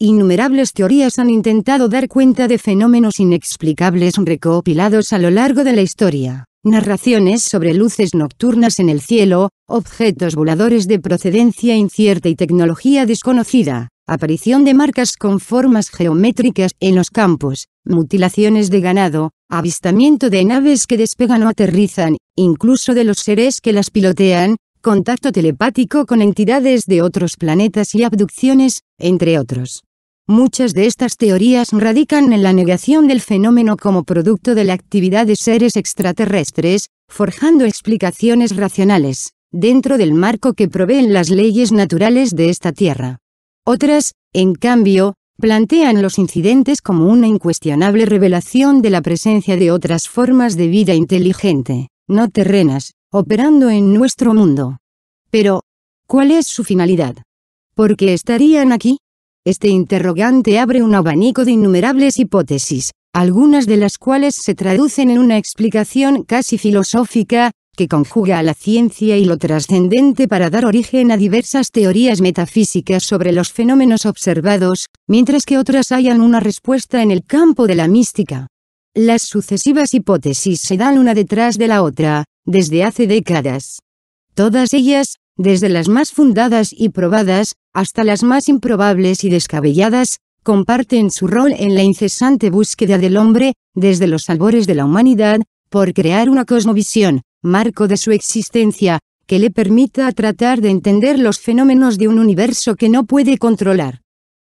Innumerables teorías han intentado dar cuenta de fenómenos inexplicables recopilados a lo largo de la historia. Narraciones sobre luces nocturnas en el cielo, objetos voladores de procedencia incierta y tecnología desconocida, aparición de marcas con formas geométricas en los campos, mutilaciones de ganado, avistamiento de naves que despegan o aterrizan, incluso de los seres que las pilotean, contacto telepático con entidades de otros planetas y abducciones, entre otros. Muchas de estas teorías radican en la negación del fenómeno como producto de la actividad de seres extraterrestres, forjando explicaciones racionales, dentro del marco que proveen las leyes naturales de esta Tierra. Otras, en cambio, plantean los incidentes como una incuestionable revelación de la presencia de otras formas de vida inteligente, no terrenas, operando en nuestro mundo. Pero, ¿cuál es su finalidad? ¿Por qué estarían aquí? Este interrogante abre un abanico de innumerables hipótesis, algunas de las cuales se traducen en una explicación casi filosófica, que conjuga a la ciencia y lo trascendente para dar origen a diversas teorías metafísicas sobre los fenómenos observados, mientras que otras hallan una respuesta en el campo de la mística. Las sucesivas hipótesis se dan una detrás de la otra, desde hace décadas. Todas ellas, desde las más fundadas y probadas, hasta las más improbables y descabelladas, comparten su rol en la incesante búsqueda del hombre, desde los albores de la humanidad, por crear una cosmovisión, marco de su existencia, que le permita tratar de entender los fenómenos de un universo que no puede controlar.